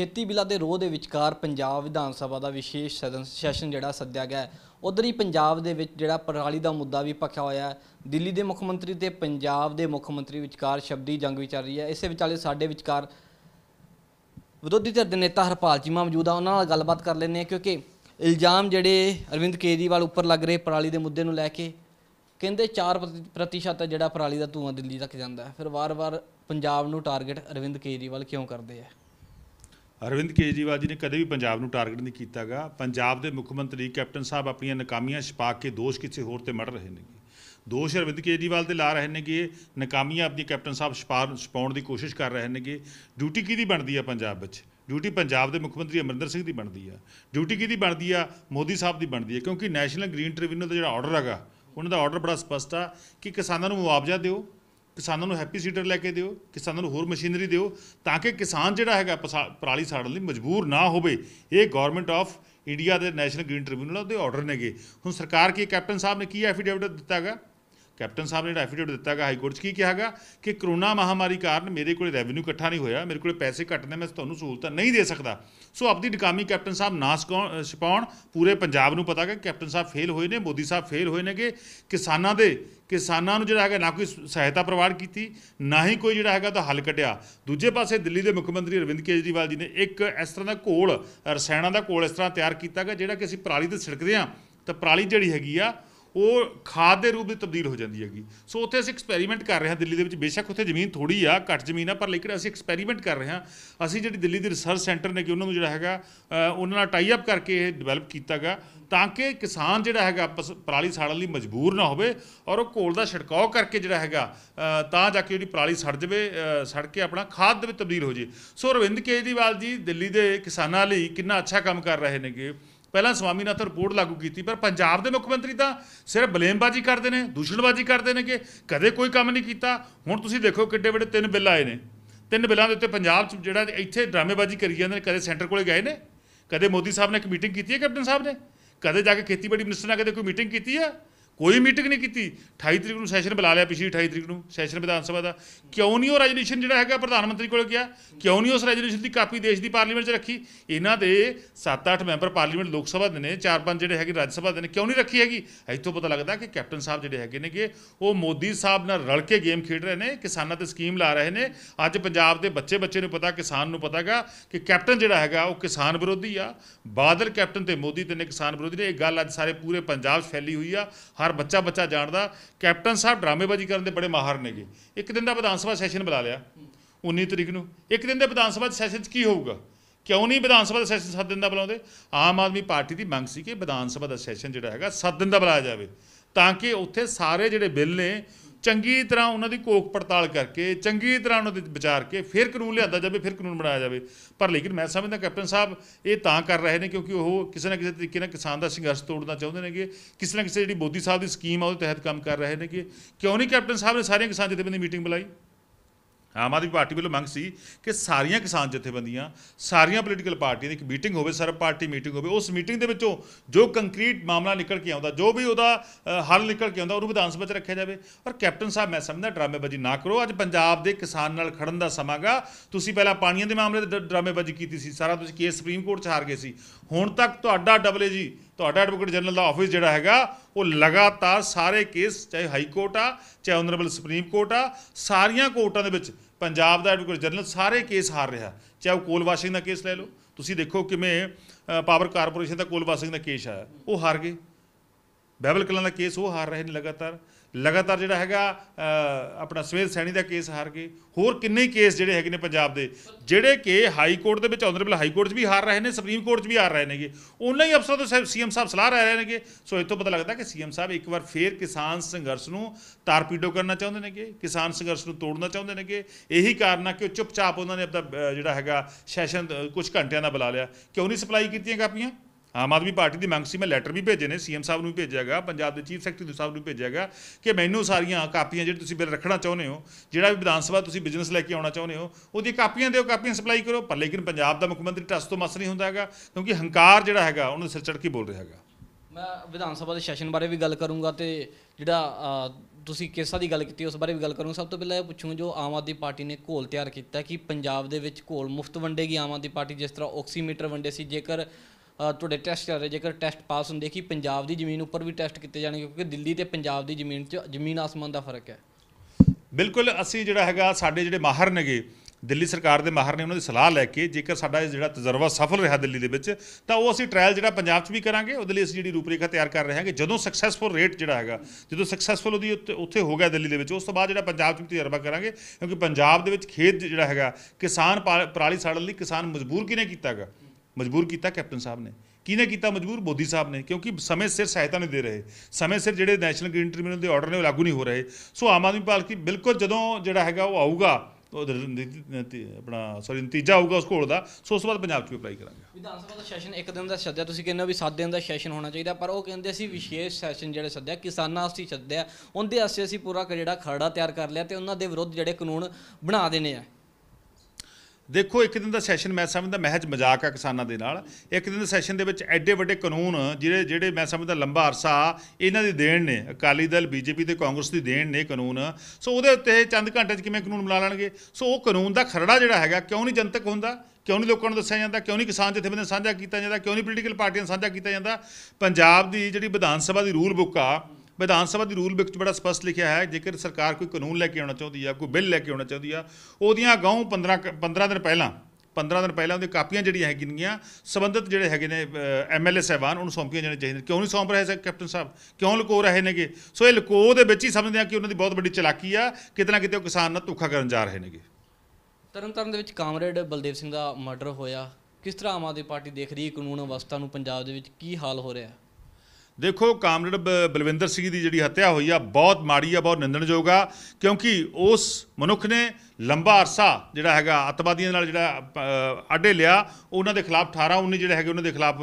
ਖੇਤੀ ਬਿੱਲਾਂ ਦੇ ਰੋਹ ਦੇ ਵਿਚਕਾਰ ਪੰਜਾਬ ਵਿਧਾਨ ਸਭਾ ਦਾ ਵਿਸ਼ੇਸ਼ ਸਦਨ ਸੈਸ਼ਨ ਜਿਹੜਾ ਸੱਦਿਆ ਗਿਆ ਉਧਰ ਹੀ ਪੰਜਾਬ ਦੇ ਵਿੱਚ ਜਿਹੜਾ ਪਰਾਲੀ ਦਾ ਮੁੱਦਾ ਵੀ ਪੱਖਿਆ ਹੋਇਆ ਹੈ ਦਿੱਲੀ ਦੇ ਮੁੱਖ ਮੰਤਰੀ ਤੇ ਪੰਜਾਬ ਦੇ ਮੁੱਖ ਮੰਤਰੀ ਵਿਚਕਾਰ ਸ਼ਬਦੀ ਜੰਗ ਚੱਲ ਰਹੀ ਹੈ ਇਸੇ ਵਿਚਾਲੇ ਸਾਡੇ ਵਿਚਕਾਰ ਵਿਰੋਧੀ ਧਿਰ ਦੇ ਨੇਤਾ ਹਰਪਾਲ ਚੀਮਾ ਮੌਜੂਦ ਆ ਉਹਨਾਂ ਨਾਲ ਗੱਲਬਾਤ ਕਰ ਲੈਂਦੇ ਆ ਕਿਉਂਕਿ ਇਲਜ਼ਾਮ ਜਿਹੜੇ ਅਰਵਿੰਦ ਕੇਜਰੀਵਾਲ ਉੱਪਰ ਲੱਗ ਰਹੇ ਪਰਾਲੀ ਦੇ ਮੁੱਦੇ ਨੂੰ ਲੈ ਕੇ ਕਹਿੰਦੇ 4% ਜਿਹੜਾ ਪਰਾਲੀ ਦਾ ਧੂਆਂ ਦਿੱਲੀ ਤੱਕ ਜਾਂਦਾ ਹੈ ਫਿਰ ਵਾਰ-ਵਾਰ ਪੰਜਾਬ ਨੂੰ ਟਾਰਗੇਟ ਅਰਵਿੰਦ ਕੇਜਰੀਵਾਲ ਕਿਉਂ ਕਰਦੇ ਆ ਅਰਵਿੰਦ ਕੇਜਰੀਵਾਲ ਜੀ ਨੇ ਕਦੇ ਵੀ ਪੰਜਾਬ ਨੂੰ ਟਾਰਗੇਟ ਨਹੀਂ ਕੀਤਾਗਾ ਪੰਜਾਬ ਦੇ ਮੁੱਖ ਮੰਤਰੀ ਕੈਪਟਨ ਸਾਹਿਬ ਆਪਣੀਆਂ ਨਾਕਾਮੀਆਂ ਛਪਾ ਕੇ ਦੋਸ਼ ਕਿਸੇ ਹੋਰ ਤੇ ਮੜ ਰਹੇ ਨੇ ਦੋਸ਼ ਅਰਵਿੰਦ ਕੇਜਰੀਵਾਲ ਤੇ ਲਾ ਰਹੇ ਨੇਗੇ ਨਾਕਾਮੀਆਂ ਆਪਣੀ ਕੈਪਟਨ ਸਾਹਿਬ ਛਪਾਉਣ ਦੀ ਕੋਸ਼ਿਸ਼ ਕਰ ਰਹੇ ਨੇਗੇ ਡਿਊਟੀ ਕਿਹਦੀ ਬਣਦੀ ਆ ਪੰਜਾਬ ਵਿੱਚ ਡਿਊਟੀ ਪੰਜਾਬ ਦੇ ਮੁੱਖ ਮੰਤਰੀ ਅਮਰਿੰਦਰ ਸਿੰਘ ਦੀ ਬਣਦੀ ਆ ਡਿਊਟੀ ਕਿਹਦੀ ਬਣਦੀ ਆ ਮੋਦੀ ਸਾਹਿਬ ਦੀ ਬਣਦੀ ਆ ਕਿਉਂਕਿ ਨੈਸ਼ਨਲ ਗ੍ਰੀਨ ਟ੍ਰਿਬਿਊਨਲ ਦਾ ਜਿਹੜਾ ਆਰਡਰ ਹੈਗਾ ਉਹਨਾਂ ਦਾ ਆਰਡਰ ਬੜਾ ਸਪਸ਼ਟ ਆ ਕਿ ਕਿਸਾਨਾਂ ਨੂੰ ਮੁਆਵਜ਼ਾ ਦਿਓ ਕਿਸਾਨਾਂ ਨੂੰ ਹੈਪੀ ਸੀਡਰ ਲੈ ਕੇ ਦਿਓ ਕਿਸਾਨਾਂ ਨੂੰ ਹੋਰ ਮਸ਼ੀਨਰੀ ਦਿਓ ਤਾਂ ਕਿ ਕਿਸਾਨ ਜਿਹੜਾ ਹੈਗਾ ਪਰਾਲੀ ਸਾੜਨ ਲਈ ਮਜਬੂਰ ਨਾ ਹੋਵੇ ਇਹ ਗਵਰਨਮੈਂਟ ਆਫ ਇੰਡੀਆ ਦੇ ਨੈਸ਼ਨਲ ਗ੍ਰੀਨ ਟ੍ਰਿਬਿਊਨਲ ਦੇ ਆਰਡਰ ਨੇਗੇ ਹੁਣ ਸਰਕਾਰ ਕੀ ਕੈਪਟਨ ਸਾਹਿਬ ਨੇ ਕੀ ਐਫੀਡੇਵਿਟ ਦਿੱਤਾ ਹੈਗਾ ਕੈਪਟਨ ਸਾਹਿਬ ਨੇ ਜਿਹੜਾ ਦਿੱਤਾ ਹੈਗਾ ਹਾਈ ਕੋਰਟ 'ਚ ਕੀ ਕਿਹਾਗਾ ਕਿ ਕਰੋਨਾ ਮਹਾਮਾਰੀ ਕਾਰਨ ਮੇਰੇ ਕੋਲ ਰੈਵਨਿਊ ਇਕੱਠਾ ਨਹੀਂ ਹੋਇਆ ਮੇਰੇ ਕੋਲ ਪੈਸੇ ਘੱਟ ਨੇ ਮੈਂ ਤੁਹਾਨੂੰ ਸਹੂਲਤਾਂ ਨਹੀਂ ਦੇ ਸਕਦਾ ਸੋ ਆਪਦੀ ਡਕਾਮੀ ਕੈਪਟਨ ਸਾਹਿਬ ਨਾ ਛਪਾਉਣ ਪੂਰੇ ਪੰਜਾਬ ਨੂੰ ਪਤਾ ਹੈ ਕਿ ਕੈਪਟਨ ਸਾਹਿਬ ਫੇਲ ਹੋਏ ਨੇ ਮੋਦੀ ਸਾਹਿਬ ਫੇਲ ਹੋਏ ਨੇ ਕਿ ਕਿਸਾਨਾਂ ਦੇ ਕਿਸਾਨਾਂ ਨੂੰ ਜਿਹੜਾ ਹੈਗਾ ਨਾ ਕੋਈ ਸਹਾਇਤਾ ਪ੍ਰਵਾਨ ਕੀਤੀ ਨਾ ਹੀ ਕੋਈ ਜਿਹੜਾ ਹੈਗਾ ਤਾਂ ਹੱਲ ਕੱਢਿਆ ਦੂਜੇ ਪਾਸੇ ਦਿੱਲੀ ਦੇ ਮੁੱਖ ਮੰਤਰੀ ਅਰਵਿੰਦ ਕੇਜਰੀਵਾਲ ਜੀ ਨੇ ਇੱਕ ਇਸ ਤਰ੍ਹਾਂ ਦਾ ਘੋਲ ਰਸਾਇਣਾਂ ਦਾ ਘੋਲ ਇਸ ਤਰ੍ਹਾਂ ਤਿਆਰ ਕੀਤਾ ਹੈਗਾ ਜਿਹੜਾ ਕਿ ਅਸੀਂ ਪਰਾਲੀ ਤੇ ਛਿੜਕਦੇ ਆ ਤਾਂ ਪਰਾਲੀ ਜਿਹੜੀ ਹੈਗੀ ਆ ਉਹ ਖਾਦ ਦੇ ਰੂਪ ਵਿੱਚ ਤਬਦੀਲ ਹੋ ਜਾਂਦੀ ਹੈਗੀ ਸੋ ਉੱਥੇ ਅਸੀਂ ਐਕਸਪੈਰੀਮੈਂਟ ਕਰ ਰਹੇ ਹਾਂ ਦਿੱਲੀ ਦੇ ਵਿੱਚ ਬੇਸ਼ੱਕ ਉੱਥੇ ਜ਼ਮੀਨ ਥੋੜੀ ਆ ਘੱਟ ਜ਼ਮੀਨ ਆ ਪਰ ਲੇਕਿਨ ਅਸੀਂ ਐਕਸਪੈਰੀਮੈਂਟ ਕਰ ਰਹੇ ਹਾਂ ਅਸੀਂ ਜਿਹੜੀ ਦਿੱਲੀ ਦੇ ਰਿਸਰਚ ਸੈਂਟਰ ਨੇ ਕਿ ਉਹਨਾਂ ਨੂੰ ਜਿਹੜਾ ਹੈਗਾ ਉਹਨਾਂ ਨਾਲ ਟਾਈ ਅਪ ਕਰਕੇ ਇਹ ਡਿਵੈਲਪ ਕੀਤਾਗਾ ਤਾਂ ਕਿ ਕਿਸਾਨ ਜਿਹੜਾ ਹੈਗਾ ਪਰਾਲੀ ਸਾੜਨ ਲਈ ਮਜਬੂਰ ਨਾ ਹੋਵੇ ਔਰ ਉਹ ਕੋਲ ਦਾ ਛਿੜਕਾਅ ਕਰਕੇ ਜਿਹੜਾ ਹੈਗਾ ਤਾਂ ਜਾ ਕੇ ਜਿਹੜੀ ਪਰਾਲੀ ਸੜ ਜਵੇ ਸੜ ਕੇ ਆਪਣਾ ਖਾਦ ਦੇ ਵਿੱਚ ਤਬਦੀਲ ਹੋ ਜੇ ਸੋ ਰਵਿੰਦ ਕੇਜਰੀਵਾਲ ਜੀ ਦਿੱਲੀ ਦੇ ਕਿਸਾਨਾਂ ਲਈ ਕਿੰਨਾ ਅੱਛਾ ਕੰਮ ਕਰ ਰਹੇ ਨੇਗੇ ਪਹਿਲਾਂ ਸਵਾਮੀਨਾਥਨ ਰਿਪੋਰਟ ਲਾਗੂ ਕੀਤੀ ਪਰ ਪੰਜਾਬ ਦੇ ਮੁੱਖ ਮੰਤਰੀ ਤਾਂ ਸਿਰਫ ਬਲੇਮਬਾਜ਼ੀ ਕਰਦੇ ਨੇ ਦੂਸ਼ਣਬਾਜ਼ੀ ਕਰਦੇ ਨੇ ਕਿ ਕਦੇ ਕੋਈ ਕੰਮ ਨਹੀਂ ਕੀਤਾ ਹੁਣ ਤੁਸੀਂ ਦੇਖੋ ਕਿੱਡੇ ਵੱਡੇ ਤਿੰਨ ਬਿੱਲ ਆਏ ਨੇ ਤਿੰਨ ਬਿੱਲਾਂ ਦੇ ਉੱਤੇ ਪੰਜਾਬ 'ਚ ਜਿਹੜਾ ਇੱਥੇ ਡਰਾਮੇਬਾਜ਼ੀ ਕਰੀ ਜਾਂਦੇ ਨੇ ਕਦੇ ਸੈਂਟਰ ਕੋਲੇ ਗਏ ਨੇ ਕਦੇ ਮੋਦੀ ਸਾਹਿਬ ਨੇ ਇੱਕ ਮੀਟਿੰਗ ਕੀਤੀ ਹੈ ਕੈਪਟਨ ਸਾਹਿਬ ਨੇ ਕਦੇ ਜਾ ਕੇ ਖੇਤੀਬਾੜੀ ਮਿਨਿਸਟਰ ਨਾਲ ਕਦੇ ਕੋਈ ਮੀਟਿੰਗ ਕੀਤੀ ਹੈ ਕੋਈ ਮੀਟਿੰਗ ਨਹੀਂ ਕੀਤੀ 28 ਤਰੀਕ ਨੂੰ ਸੈਸ਼ਨ ਬੁਲਾ ਲਿਆ ਪਿਛਲੀ 28 ਤਰੀਕ ਨੂੰ ਸੈਸ਼ਨ ਵਿਧਾਨ ਸਭਾ ਦਾ ਕਿਉਂ ਨਹੀਂ ਉਹ ਰੈਜ਼ੋਲੂਸ਼ਨ ਜਿਹੜਾ ਹੈਗਾ ਪ੍ਰਧਾਨ ਮੰਤਰੀ ਕੋਲ ਗਿਆ ਕਿਉਂ ਨਹੀਂ ਉਸ ਰੈਜ਼ੋਲੂਸ਼ਨ ਦੀ ਕਾਪੀ ਦੇਸ਼ ਦੀ ਪਾਰਲੀਮੈਂਟ 'ਚ ਰੱਖੀ ਇਹਨਾਂ ਦੇ 7-8 ਮੈਂਬਰ ਪਾਰਲੀਮੈਂਟ ਲੋਕ ਸਭਾ ਦੇ ਨੇ 4-5 ਜਿਹੜੇ ਹੈਗੇ ਰਾਜ ਸਭਾ ਦੇ ਨੇ ਕਿਉਂ ਨਹੀਂ ਰੱਖੀ ਹੈਗੀ ਇੱਥੋਂ ਪਤਾ ਲੱਗਦਾ ਕਿ ਕੈਪਟਨ ਸਾਹਿਬ ਜਿਹੜੇ ਹੈਗੇ ਨੇਗੇ ਉਹ ਮੋਦੀ ਸਾਹਿਬ ਨਾਲ ਰਲ ਕੇ ਗੇਮ ਖੇਡ ਰਹੇ ਨੇ ਕਿਸਾਨਾਂ ਤੇ ਸਕੀਮ ਲਾ ਰਹੇ ਨੇ ਅੱਜ ਪੰਜਾਬ ਦੇ ਬੱਚੇ ਬੱਚੇ ਨੂੰ ਪਤਾ ਕਿਸਾਨ ਨੂੰ ਪਤਾਗਾ ਕਿ ਕੈਪਟਨ ਜਿਹੜਾ ਹੈਗਾ ਉਹ ਕਿਸਾਨ ਵਿਰੋਧੀ ਆ ਬਾਦਲ ਕੈਪਟਨ ਤੇ ਮੋਦੀ ਤੇ ਨੇ ਕਿਸਾਨ ਵਿਰੋਧੀ ਨੇ ਇਹ ਗੱਲ ਅੱਜ ਸਾਰੇ ਪੂਰੇ ਪੰਜਾਬ 'ਚ ਫੈਲੀ ਹੋਈ ਆ ਹਰ ਹਰ ਬੱਚਾ ਬੱਚਾ ਜਾਣਦਾ ਕੈਪਟਨ ਸਾਹਿਬ ਡਰਾਮੇਬਾਜ਼ੀ ਕਰਨ ਦੇ ਬੜੇ ਮਾਹਰ ਨੇਗੇ ਇੱਕ ਦਿਨ ਦਾ ਵਿਧਾਨ ਸਭਾ ਸੈਸ਼ਨ ਬੁਲਾ ਲਿਆ 19 ਤਰੀਕ ਨੂੰ ਇੱਕ ਦਿਨ ਦੇ ਵਿਧਾਨ ਸਭਾ ਸੈਸ਼ਨ 'ਚ ਕੀ ਹੋਊਗਾ ਕਿਉਂ ਨਹੀਂ ਵਿਧਾਨ ਸਭਾ ਦਾ ਸੈਸ਼ਨ 7 ਦਿਨ ਦਾ ਬੁਲਾਉਂਦੇ ਆਮ ਆਦਮੀ ਪਾਰਟੀ ਦੀ ਮੰਗ ਸੀ ਕਿ ਵਿਧਾਨ ਸਭਾ ਦਾ ਸੈਸ਼ਨ ਜਿਹੜਾ ਹੈਗਾ 7 ਦਿਨ ਦਾ ਬੁਲਾਇਆ ਜਾਵੇ ਤਾਂ ਕਿ ਉੱਥੇ ਸਾਰੇ ਜਿਹੜੇ ਬਿੱਲ ਨੇ ਚੰਗੀ ਤਰ੍ਹਾਂ ਉਹਨਾਂ ਦੀ ਕੋਕ ਪੜਤਾਲ ਕਰਕੇ ਚੰਗੀ ਤਰ੍ਹਾਂ ਉਹਨਾਂ ਦੇ ਵਿਚਾਰ ਕੇ ਫਿਰ ਕਾਨੂੰਨ ਲਿਆਂਦਾ ਜਾਵੇ ਫਿਰ ਕਾਨੂੰਨ ਬਣਾਇਆ ਜਾਵੇ ਪਰ ਲੇਕਿਨ ਮੈਂ ਸਮਝਦਾ ਕੈਪਟਨ ਸਾਹਿਬ ਇਹ ਤਾਂ ਕਰ ਰਹੇ ਨੇ ਕਿਉਂਕਿ ਉਹ ਕਿਸੇ ਨਾ ਕਿਸੇ ਤਰੀਕੇ ਨਾਲ ਕਿਸਾਨ ਦਾ ਸੰਘਰਸ਼ ਤੋੜਨਾ ਚਾਹੁੰਦੇ ਨੇਗੇ ਕਿਸੇ ਨਾ ਕਿਸੇ ਜਿਹੜੀ ਮੋਦੀ ਸਾਹਿਬ ਦੀ ਸਕੀਮ ਆ ਉਹਦੇ ਤਹਿਤ ਕੰਮ ਕਰ ਰਹੇ ਨੇਗੇ ਕਿਉਂ ਨਹੀਂ ਕੈਪਟਨ ਸਾਹਿਬ ਨੇ ਸਾਰੀਆਂ ਕਿਸਾਨ ਜਥੇਬੰਦੀਆਂ ਦੀ ਮੀਟਿੰਗ ਬੁਲਾਈ ਆਮ ਆਦਮੀ ਪਾਰਟੀ ਵੱਲੋਂ ਮੰਗ ਸੀ ਕਿ ਸਾਰੀਆਂ ਕਿਸਾਨ ਜਥੇਬੰਦੀਆਂ ਸਾਰੀਆਂ ਪੋਲੀਟੀਕਲ ਪਾਰਟੀਆਂ ਦੀ ਇੱਕ ਮੀਟਿੰਗ ਹੋਵੇ ਸਰਬ ਪਾਰਟੀ ਮੀਟਿੰਗ ਹੋਵੇ ਉਸ ਮੀਟਿੰਗ ਦੇ ਵਿੱਚੋਂ ਜੋ ਕੰਕਰੀਟ ਮਾਮਲਾ ਨਿਕਲ ਕੇ ਆਉਂਦਾ ਜੋ ਵੀ ਉਹਦਾ ਹੱਲ ਨਿਕਲ ਕੇ ਆਉਂਦਾ ਉਹਨੂੰ ਵਿਧਾਨ ਸਭਾ 'ਚ ਰੱਖਿਆ ਜਾਵੇ ਔਰ ਕੈਪਟਨ ਸਾਹਿਬ ਮੈਂ ਸਮਝਦਾ ਡਰਾਮੇਬਾਜ਼ੀ ਨਾ ਕਰੋ ਅੱਜ ਪੰਜਾਬ ਦੇ ਕਿਸਾਨ ਨਾਲ ਖੜਨ ਦਾ ਸਮਾਂਗਾ ਤੁਸੀਂ ਪਹਿਲਾਂ ਪਾਣੀਆਂ ਦੇ ਮਾਮਲੇ ਤੇ ਡਰਾਮੇਬਾਜ਼ੀ ਕੀਤੀ ਸੀ ਸਾਰਾ ਤੁਸੀਂ ਕੇਸ ਸੁਪਰੀਮ ਕੋਰਟ 'ਚ ਹਾਰ ਗਏ ਸੀ ਹੁਣ ਤੱਕ ਤੁਹਾਡਾ ਜੀ ਤੁਹਾਡਾ ਐਡਵੋਕੇਟ ਜਨਰਲ ਦਾ ਆਫਿਸ ਜਿਹੜਾ ਹੈਗਾ ਉਹ ਲਗਾਤਾਰ ਸਾਰੇ ਕੇਸ ਚਾਹੇ ਹਾਈ ਕੋਰਟ ਆ ਚਾਹੇ ਆਨਰੇਬਲ ਸੁਪਰੀਮ ਕੋਰਟ ਆ ਸਾਰੀਆਂ ਕੋਰਟਾਂ ਦੇ ਵਿੱਚ ਪੰਜਾਬ ਦਾ ਐਡਵੋਕੇਟ ਜਨਰਲ ਸਾਰੇ ਕੇਸ ਹਾਰ ਰਿਹਾ ਚਾਹੇ ਉਹ ਕੋਲ ਵਾਸ਼ਿੰਗ ਦਾ ਕੇਸ ਲੈ ਲਓ ਤੁਸੀਂ ਦੇਖੋ ਕਿਵੇਂ ਪਾਵਰ ਕਾਰਪੋਰੇਸ਼ਨ ਦਾ ਕੋਲ ਵਾਸ਼ਿੰਗ ਦਾ ਕੇਸ ਆ ਉਹ ਹਾਰ ਗਏ ਬੈਬਲ ਕਲਾਂ ਦਾ ਕੇਸ ਉਹ ਹਾਰ ਰਹੇ ਨੇ ਲਗਾਤਾਰ ਲਗਾਤਾਰ ਜਿਹੜਾ ਹੈਗਾ ਆਪਣਾ ਸਵੇਰ ਸੈਣੀ ਦਾ ਕੇਸ ਹਾਰ ਗਏ ਹੋਰ ਕਿੰਨੇ ਕੇਸ ਜਿਹੜੇ ਹੈਗੇ ਨੇ ਪੰਜਾਬ ਦੇ ਜਿਹੜੇ ਕਿ ਹਾਈ ਕੋਰਟ ਦੇ ਵਿੱਚ ਆਨਰੇਬਲ ਹਾਈ ਕੋਰਟ 'ਚ ਵੀ ਹਾਰ ਰਹੇ ਨੇ ਸੁਪਰੀਮ ਕੋਰਟ 'ਚ ਵੀ ਹਾਰ ਰਹੇ ਨੇਗੇ ਉਹਨਾਂ ਹੀ ਅਫਸਰ ਤੋਂ ਸੀਐਮ ਸਾਹਿਬ ਸਲਾਹ ਰਹੇ ਨੇਗੇ ਸੋ ਤੋਂ ਪਤਾ ਲੱਗਦਾ ਕਿ ਸੀਐਮ ਸਾਹਿਬ ਇੱਕ ਵਾਰ ਫੇਰ ਕਿਸਾਨ ਸੰਘਰਸ਼ ਨੂੰ ਤਾਰਪੀਡੋ ਕਰਨਾ ਚਾਹੁੰਦੇ ਨੇਗੇ ਕਿਸਾਨ ਸੰਘਰਸ਼ ਨੂੰ ਤੋੜਨਾ ਚਾਹੁੰਦੇ ਨੇਗੇ ਇਹੀ ਕਾਰਨ ਆ ਕਿ ਉਹ ਚੁੱਪਚਾਪ ਉਹਨਾਂ ਨੇ ਆਪਣਾ ਜਿਹੜਾ ਹੈਗਾ ਸੈਸ਼ਨ ਕੁਝ ਘੰਟਿਆਂ ਦਾ ਬੁਲਾ ਲਿਆ ਕਿਉਂ ਨਹੀਂ ਸਪਲਾਈ ਕੀਤੀਆਂ ਕਾਪੀਆਂ ਆਮ ਆਦਮੀ ਪਾਰਟੀ ਦੀ ਮੰਗ ਸੀ ਮੈਂ ਲੈਟਰ ਵੀ ਭੇਜੇ ਨੇ ਸੀਐਮ ਸਾਹਿਬ ਨੂੰ ਵੀ ਗਿਆ ਪੰਜਾਬ ਦੇ ਚੀਫ ਸੈਕਟਰੀ ਸਾਹਿਬ ਨੂੰ ਗਿਆ ਕਿ ਮੈਨੂੰ ਸਾਰੀਆਂ ਕਾਪੀਆਂ ਜਿਹੜੇ ਤੁਸੀਂ ਬਿੱਲ ਰੱਖਣਾ ਚਾਹੁੰਦੇ ਹੋ ਜਿਹੜਾ ਵੀ ਵਿਧਾਨ ਸਭਾ ਤੁਸੀਂ ਬਿਜ਼ਨਸ ਲੈ ਕੇ ਆਉਣਾ ਚਾਹੁੰਦੇ ਹੋ ਉਹਦੀ ਕਾਪੀਆਂ ਦਿਓ ਕਾਪੀਆਂ ਸਪਲਾਈ ਕਰੋ ਪਰ ਲੇਕਿਨ ਪੰਜਾਬ ਦਾ ਮੁੱਖ ਮੰਤਰੀ ਟਸ ਤੋਂ ਮਸ ਨਹੀਂ ਹੁੰਦਾ ਹੈਗਾ ਕਿਉਂਕਿ ਹੰਕਾਰ ਜਿਹੜਾ ਹੈਗਾ ਉਹਨੂੰ ਸਿਰ ਚੜ ਕੇ ਬੋਲ ਰਿਹਾ ਹੈਗਾ ਮੈਂ ਵਿਧਾਨ ਸਭਾ ਦੇ ਸੈਸ਼ਨ ਬਾਰੇ ਵੀ ਗੱਲ ਕਰੂੰਗਾ ਤੇ ਜਿਹੜਾ ਤੁਸੀਂ ਕੇਸਾਂ ਦੀ ਗੱਲ ਕੀਤੀ ਉਸ ਬਾਰੇ ਵੀ ਗੱਲ ਕਰੂੰਗਾ ਸਭ ਤੋਂ ਪਹਿਲਾਂ ਇਹ ਪੁੱਛੂੰ ਜੋ ਆਮ ਆਦਮੀ ਪਾਰਟੀ ਨੇ ਘੋਲ ਤਿਆਰ ਕੀਤਾ ਕਿ ਪੰਜਾਬ ਦੇ ਵਿੱਚ ਘੋਲ ਮੁਫਤ ਵੰਡੇਗੀ ਆਮ ਆਦਮੀ ਪਾਰਟੀ ਜਿਸ ਤਰ੍ਹਾਂ ਆਕਸੀਮੀਟਰ ਵੰਡੇ ਸੀ ਜੇਕਰ ਤੁਹਾਡੇ ਟੈਸਟ ਚੱਲ ਰਹੇ ਜੇਕਰ ਟੈਸਟ ਪਾਸ ਹੁੰਦੇ ਕਿ ਪੰਜਾਬ ਦੀ ਜ਼ਮੀਨ ਉੱਪਰ ਵੀ ਟੈਸਟ ਕੀਤੇ ਜਾਣਗੇ ਕਿਉਂਕਿ ਦਿੱਲੀ ਤੇ ਪੰਜਾਬ ਦੀ ਜ਼ਮੀਨ 'ਚ ਜ਼ਮੀਨ ਆਸਮਾਨ ਦਾ ਫਰਕ ਹੈ ਬਿਲਕੁਲ ਅਸੀਂ ਜਿਹੜਾ ਹੈਗਾ ਸਾਡੇ ਜਿਹੜੇ ਮਾਹਰ ਨੇਗੇ ਦਿੱਲੀ ਸਰਕਾਰ ਦੇ ਮਾਹਰ ਨੇ ਉਹਨਾਂ ਦੀ ਸਲਾਹ ਲੈ ਕੇ ਜੇਕਰ ਸਾਡਾ ਜਿਹੜਾ ਤਜਰਬਾ ਸਫਲ ਰਿਹਾ ਦਿੱਲੀ ਦੇ ਵਿੱਚ ਤਾਂ ਉਹ ਅਸੀਂ ਟ੍ਰਾਇਲ ਜਿਹੜਾ ਪੰਜਾਬ 'ਚ ਵੀ ਕਰਾਂਗੇ ਉਹਦੇ ਲਈ ਅਸੀਂ ਜਿਹੜੀ ਰੂਪਰੇਖਾ ਤਿਆਰ ਕਰ ਰਹੇ ਹਾਂ ਕਿ ਜਦੋਂ ਸਕਸੈਸਫੁਲ ਰੇਟ ਜਿਹੜਾ ਹੈਗਾ ਜਦੋਂ ਸਕਸੈਸਫੁਲ ਉਹਦੀ ਉੱਥੇ ਹੋ ਗਿਆ ਦਿੱਲੀ ਦੇ ਵਿੱਚ ਉਸ ਤੋਂ ਬਾਅਦ ਜਿਹੜਾ ਪੰਜਾਬ 'ਚ ਵੀ ਤਜਰਬਾ ਕਰਾਂਗੇ ਕਿਉਂਕਿ ਪੰਜਾਬ ਦੇ ਵਿੱਚ ਖੇਤ ਜਿਹੜਾ ਹੈਗਾ ਕਿਸਾਨ ਪਰਾਲੀ ਸਾੜਨ ਲਈ ਕਿਸਾਨ ਮਜਬੂਰ ਕਿਨੇ ਕੀਤਾਗਾ ਮਜਬੂਰ ਕੀਤਾ ਕੈਪਟਨ ਸਾਹਿਬ ਨੇ ਕਿਹਨੇ ਕੀਤਾ ਮਜਬੂਰ ਬੋਦੀ ਸਾਹਿਬ ਨੇ ਕਿਉਂਕਿ ਸਮੇਂ ਸਿਰ ਸਹਾਇਤਾ ਨਹੀਂ ਦੇ ਰਹੇ ਸਮੇਂ ਸਿਰ ਜਿਹੜੇ ਨੈਸ਼ਨਲ ਗ੍ਰੀਨ ਟ੍ਰਿਬਿਊਨਲ ਦੇ ਆਰਡਰ ਨੇ ਉਹ ਲਾਗੂ ਨਹੀਂ ਹੋ ਰਹੇ ਸੋ ਆਮ ਆਦਮੀ ਪਾਰਟੀ ਬਿਲਕੁਲ ਜਦੋਂ ਜਿਹੜਾ ਹੈਗਾ ਉਹ ਆਊਗਾ ਉਹ ਆਪਣਾ ਸੌਰੀ ਨਤੀਜਾ ਆਊਗਾ ਉਸ ਕੋਲ ਦਾ ਸੋ ਉਸ ਬਾਅਦ ਪੰਜਾਬ 'ਚ ਅਪਲਾਈ ਕਰਾਂਗੇ ਵਿਧਾਨ ਸਭਾ ਦਾ ਸੈਸ਼ਨ ਇੱਕ ਦਿਨ ਦਾ ਸੱਦਿਆ ਤੁਸੀਂ ਕਹਿੰਦੇ ਹੋ ਵੀ 7 ਦਿਨ ਦਾ ਸੈਸ਼ਨ ਹੋਣਾ ਚਾਹੀਦਾ ਪਰ ਉਹ ਕਹਿੰਦੇ ਸੀ ਵਿਸ਼ੇਸ਼ ਸੈਸ਼ਨ ਜਿਹੜੇ ਸੱਦਿਆ ਕਿਸਾਨਾਂ ਵਾਸਤੇ ਸੱਦਿਆ ਉਹਦੇ ਵਾਸਤੇ ਅਸੀਂ ਪੂਰਾ ਜਿਹੜਾ ਖਰੜਾ ਤਿਆਰ ਕਰ ਲਿਆ ਤੇ ਉਹਨਾਂ ਦੇ ਵਿਰੁੱਧ ਜਿਹੜੇ ਕਾਨੂੰਨ ਬਣਾ ਦੇਣੇ ਆ ਦੇਖੋ ਇੱਕ ਦਿਨ ਦਾ ਸੈਸ਼ਨ ਮੈਂ ਸਮਝਦਾ ਮਹਿਜ ਮਜ਼ਾਕ ਆ ਕਿਸਾਨਾਂ ਦੇ ਨਾਲ ਇੱਕ ਦਿਨ ਦੇ ਸੈਸ਼ਨ ਦੇ ਵਿੱਚ ਐਡੇ ਵੱਡੇ ਕਾਨੂੰਨ ਜਿਹੜੇ ਜਿਹੜੇ ਮੈਂ ਸਮਝਦਾ ਲੰਬਾ ਅਰਸਾ ਇਹਨਾਂ ਦੀ ਦੇਣ ਨੇ ਅਕਾਲੀ ਦਲ ਬੀਜੇਪੀ ਤੇ ਕਾਂਗਰਸ ਦੀ ਦੇਣ ਨੇ ਕਾਨੂੰਨ ਸੋ ਉਹਦੇ ਉੱਤੇ ਚੰਦ ਘੰਟੇ 'ਚ ਕਿਵੇਂ ਕਾਨੂੰਨ ਬਣਾ ਲੈਣਗੇ ਸੋ ਉਹ ਕਾਨੂੰਨ ਦਾ ਖਰੜਾ ਜਿਹੜਾ ਹੈਗਾ ਕਿਉਂ ਨਹੀਂ ਜਨਤਕ ਹੁੰਦਾ ਕਿਉਂ ਨਹੀਂ ਲੋਕਾਂ ਨੂੰ ਦੱਸਿਆ ਜਾਂਦਾ ਕਿਉਂ ਨਹੀਂ ਕਿਸਾਨ ਬੰਦੇ ਸਾਂਝਾ ਕੀਤਾ ਜਾਂਦਾ ਕਿਉਂ ਨਹੀਂ ਪੋਲੀਟੀਕਲ ਪਾਰਟੀਆਂ ਸਾਂਝਾ ਕੀਤਾ ਜਾਂਦਾ ਪੰਜਾਬ ਦੀ ਜਿਹੜੀ ਵਿਧਾਨ ਸਭਾ ਦੀ ਰੂਲ ਬੁੱਕ ਆ ਵਿਧਾਨ ਸਭਾ ਦੀ ਰੂਲ ਬੁੱਕ 'ਚ ਬੜਾ ਸਪਸ਼ਟ ਲਿਖਿਆ ਹੈ ਜੇਕਰ ਸਰਕਾਰ ਕੋਈ ਕਾਨੂੰਨ ਲੈ ਕੇ ਆਉਣਾ ਚਾਹੁੰਦੀ ਆ ਕੋਈ ਬਿੱਲ ਲੈ ਕੇ ਆਉਣਾ ਚਾਹੁੰਦੀ ਆ ਉਹਦੀਆਂ ਗਾਉਂ 15 15 ਦਿਨ ਪਹਿਲਾਂ 15 ਦਿਨ ਪਹਿਲਾਂ ਉਹਦੀਆਂ ਕਾਪੀਆਂ ਜਿਹੜੀਆਂ ਹੈਗੀਆਂ ਸਬੰਧਤ ਜਿਹੜੇ ਹੈਗੇ ਨੇ ਐਮਐਲਏ ਸਹਿਬਾਨ ਉਹਨੂੰ ਸੌਂਪੀਆਂ ਜਾਣੇ ਚਾਹੀਦੀਆਂ ਕਿਉਂ ਨਹੀਂ ਸੌਂਪ ਰਹੇ ਸਰ ਕੈਪਟਨ ਸਾਹਿਬ ਕਿਉਂ ਲਕੋ ਰਹੇ ਨੇਗੇ ਸੋ ਇਹ ਲਕੋ ਦੇ ਵਿੱਚ ਹੀ ਸਮਝਦੇ ਆ ਕਿ ਉਹਨਾਂ ਦੀ ਬਹੁਤ ਵੱਡੀ ਚਲਾਕੀ ਆ ਕਿਤੇ ਨਾ ਕਿਤੇ ਉਹ ਕਿਸਾਨ ਨਾਲ ਧੋਖਾ ਕਰਨ ਜਾ ਰਹੇ ਨੇਗੇ ਤਰਨਤਾਰਨ ਦੇ ਵਿੱਚ ਕਾਮਰੇਡ ਬਲਦੇਵ ਸਿੰਘ ਦਾ ਮਰਡਰ ਹੋਇਆ ਕਿਸ ਤਰ੍ਹਾਂ ਆਮ ਆਦਮੀ ਪਾਰਟੀ ਦੇਖ ਰਹੀ ਹੈ ਕਾਨੂੰਨ ਅਵਸਥਾ ਨੂੰ ਪੰਜਾਬ ਦੇ ਵਿੱਚ ਕੀ ਹਾਲ ਹੋ ਰਿਹਾ ਹੈ ਦੇਖੋ ਕਾਮਰੇਡ ਬਲਵਿੰਦਰ ਸਿੰਘ ਦੀ ਜਿਹੜੀ ਹੱਤਿਆ ਹੋਈ ਆ ਬਹੁਤ ਮਾੜੀ ਆ ਬਹੁਤ ਨਿੰਦਣਯੋਗ ਆ ਕਿਉਂਕਿ ਉਸ ਮਨੁੱਖ ਨੇ ਲੰਬਾ ਅਰਸਾ ਜਿਹੜਾ ਹੈਗਾ ਅਤਵਾਦੀਆਂ ਨਾਲ ਜਿਹੜਾ ਆਡੇ ਲਿਆ ਉਹਨਾਂ ਦੇ ਖਿਲਾਫ 18 19 ਜਿਹੜੇ ਹੈਗੇ ਉਹਨਾਂ ਦੇ ਖਿਲਾਫ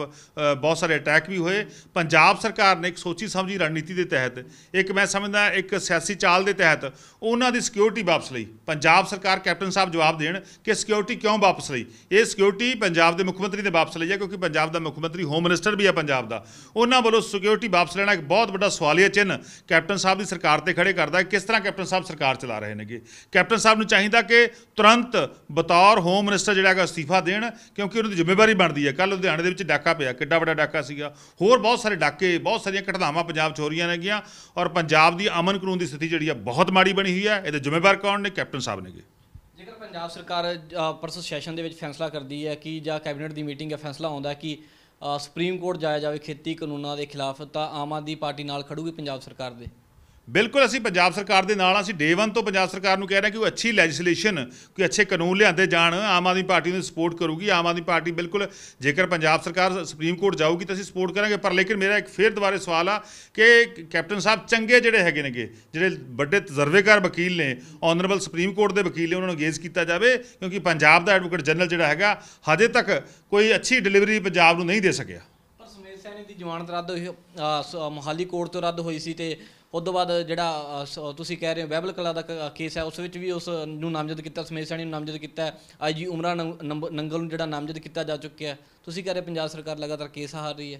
ਬਹੁਤ ਸਾਰੇ ਅਟੈਕ ਵੀ ਹੋਏ ਪੰਜਾਬ ਸਰਕਾਰ ਨੇ ਇੱਕ ਸੋਚੀ ਸਮਝੀ ਰਣਨੀਤੀ ਦੇ ਤਹਿਤ ਇੱਕ ਮੈਂ ਸਮਝਦਾ ਇੱਕ ਸਿਆਸੀ ਚਾਲ ਦੇ ਤਹਿਤ ਉਹਨਾਂ ਦੀ ਸਿਕਿਉਰਿਟੀ ਵਾਪਸ ਲਈ ਪੰਜਾਬ ਸਰਕਾਰ ਕੈਪਟਨ ਸਾਹਿਬ ਜਵਾਬ ਦੇਣ ਕਿ ਸਿਕਿਉਰਿਟੀ ਕਿਉਂ ਵਾਪਸ ਲਈ ਇਹ ਸਿਕਿਉਰਿਟੀ ਪੰਜਾਬ ਦੇ ਮੁੱਖ ਮੰਤਰੀ ਨੇ ਵਾਪਸ ਲਈ ਹੈ ਕਿਉਂਕਿ ਪੰਜਾਬ ਦਾ ਮੁੱਖ ਮੰਤਰੀ ਹੋਮ ਮਿਨਿਸਟਰ ਵੀ ਹੈ ਪੰਜਾਬ ਦਾ ਉਹਨਾਂ ਵੱਲੋਂ ਸਿਕਿਉਰਿਟੀ ਵਾਪਸ ਲੈਣਾ ਇੱਕ ਬਹੁਤ ਵੱਡਾ ਸਵਾਲੀਆ ਚਿੰਨ ਕੈਪਟਨ ਸਾਹਿਬ ਦੀ ਸਰਕਾਰ ਤੇ ਖੜੇ ਕਰਦਾ ਕਿਸ ਤਰ੍ਹਾਂ ਕੈਪਟਨ ਸਾਹਿਬ ਸਰਕਾਰ ਚਲਾ ਰਹੇ ਨੇਗੇ ਕੈਪਟਨ ਸਾਹਿਬ ਨੂੰ ਚਾਹੀਦਾ ਚਾਹੀਦਾ ਕਿ ਤੁਰੰਤ ਬਤੌਰ ਹੋਮ ਮਿਨਿਸਟਰ ਜਿਹੜਾ ਹੈਗਾ ਅਸਤੀਫਾ ਦੇਣ ਕਿਉਂਕਿ ਉਹਨਾਂ ਦੀ ਜ਼ਿੰਮੇਵਾਰੀ ਬਣਦੀ ਹੈ ਕੱਲ ਲੁਧਿਆਣੇ ਦੇ ਵਿੱਚ ਡਾਕਾ ਪਿਆ ਕਿੱਡਾ ਵੱਡਾ ਡਾਕਾ ਸੀਗਾ ਹੋਰ ਬਹੁਤ ਸਾਰੇ ਡਾਕੇ ਬਹੁਤ ਸਾਰੀਆਂ ਘਟਨਾਵਾਂ ਪੰਜਾਬ 'ਚ ਹੋ ਰਹੀਆਂ ਨੇਗੀਆਂ ਔਰ ਪੰਜਾਬ ਦੀ ਅਮਨ ਕਾਨੂੰਨ ਦੀ ਸਥਿਤੀ ਜਿਹੜੀ ਹੈ ਬਹੁਤ ਮਾੜੀ ਬਣੀ ਹੋਈ ਹੈ ਇਹਦੇ ਜ਼ਿੰਮੇਵਾਰ ਕੌਣ ਨੇ ਕੈਪਟਨ ਸਾਹਿਬ ਨੇਗੇ ਜੇਕਰ ਪੰਜਾਬ ਸਰਕਾਰ ਪਰਸਸ ਸੈਸ਼ਨ ਦੇ ਵਿੱਚ ਫੈਸਲਾ ਕਰਦੀ ਹੈ ਕਿ ਜਾਂ ਕੈਬਨਿਟ ਦੀ ਮੀਟਿੰਗ ਹੈ ਫੈਸਲਾ ਆਉਂਦਾ ਕਿ ਸੁਪਰੀਮ ਕੋਰਟ ਜਾਇਆ ਜਾਵੇ ਖੇਤੀ ਕਾਨੂੰਨਾਂ ਦੇ ਖਿਲਾਫ ਤਾਂ ਆਮ ਆਦਮੀ ਪਾਰਟੀ ਨਾਲ ਖੜੂਗੀ ਪੰਜਾਬ ਸਰਕਾਰ ਦੇ ਬਿਲਕੁਲ ਅਸੀਂ ਪੰਜਾਬ ਸਰਕਾਰ ਦੇ ਨਾਲ ਅਸੀਂ ਡੇ 1 ਤੋਂ ਪੰਜਾਬ ਸਰਕਾਰ ਨੂੰ ਕਹਿ ਰਹੇ ਕਿ ਉਹ ਅੱਛੀ ਲੈਜਿਸਲੇਸ਼ਨ ਕੋਈ ਅੱਛੇ ਕਾਨੂੰਨ ਲਿਆਂਦੇ ਜਾਣ ਆਮ ਆਦਮੀ ਪਾਰਟੀ ਨੂੰ ਸਪੋਰਟ ਕਰੂਗੀ ਆਮ ਆਦਮੀ ਪਾਰਟੀ ਬਿਲਕੁਲ ਜੇਕਰ ਪੰਜਾਬ ਸਰਕਾਰ ਸੁਪਰੀਮ ਕੋਰਟ ਜਾਊਗੀ ਤਾਂ ਅਸੀਂ ਸਪੋਰਟ ਕਰਾਂਗੇ ਪਰ ਲੇਕਿਨ ਮੇਰਾ ਇੱਕ ਫੇਰ ਦੁਬਾਰੇ ਸਵਾਲ ਆ ਕਿ ਕੈਪਟਨ ਸਾਹਿਬ ਚੰਗੇ ਜਿਹੜੇ ਹੈਗੇ ਨੇਗੇ ਜਿਹੜੇ ਵੱਡੇ ਤਜਰਬੇਕਾਰ ਵਕੀਲ ਨੇ ਆਨਰੇਬਲ ਸੁਪਰੀਮ ਕੋਰਟ ਦੇ ਵਕੀਲ ਨੇ ਉਹਨਾਂ ਨੂੰ ਗੇਜ਼ ਕੀਤਾ ਜਾਵੇ ਕਿਉਂਕਿ ਪੰਜਾਬ ਦਾ ਐਡਵੋਕੇਟ ਜਨਰਲ ਜਿਹੜਾ ਹੈਗਾ ਹਜੇ ਤੱਕ ਕੋਈ ਅੱਛੀ ਡਿਲੀਵਰੀ ਪੰਜਾਬ ਨੂੰ ਨਹੀਂ ਦੇ ਸਕਿਆ ਸੈਣੀ ਦੀ ਜਵਾਨਤ ਰੱਦ ਹੋਈ ਮੁਹਾਲੀ ਮੋਹਾਲੀ ਕੋਰਟ ਤੋਂ ਰੱਦ ਹੋਈ ਸੀ ਤੇ ਉਸ ਤੋਂ ਬਾਅਦ ਜਿਹੜਾ ਤੁਸੀਂ ਕਹਿ ਰਹੇ ਹੋ ਬੈਬਲ ਕਲਾ ਦਾ ਕੇਸ ਹੈ ਉਸ ਵਿੱਚ ਵੀ ਉਸ ਨੂੰ ਨਾਮਜ਼ਦ ਕੀਤਾ ਸਮੇਤ ਸੈਣੀ ਨੂੰ ਨਾਮਜ਼ਦ ਕੀਤਾ ਹੈ। ਆਈ ਜੀ ਉਮਰਾ ਨੰਗਲ ਨੂੰ ਜਿਹੜਾ ਨਾਮਜ਼ਦ ਕੀਤਾ ਜਾ ਚੁੱਕਿਆ ਹੈ। ਤੁਸੀਂ ਕਹਿ ਰਹੇ ਪੰਜਾਬ ਸਰਕਾਰ ਲਗਾਤਾਰ ਕੇਸ ਹਾਰ ਰਹੀ ਹੈ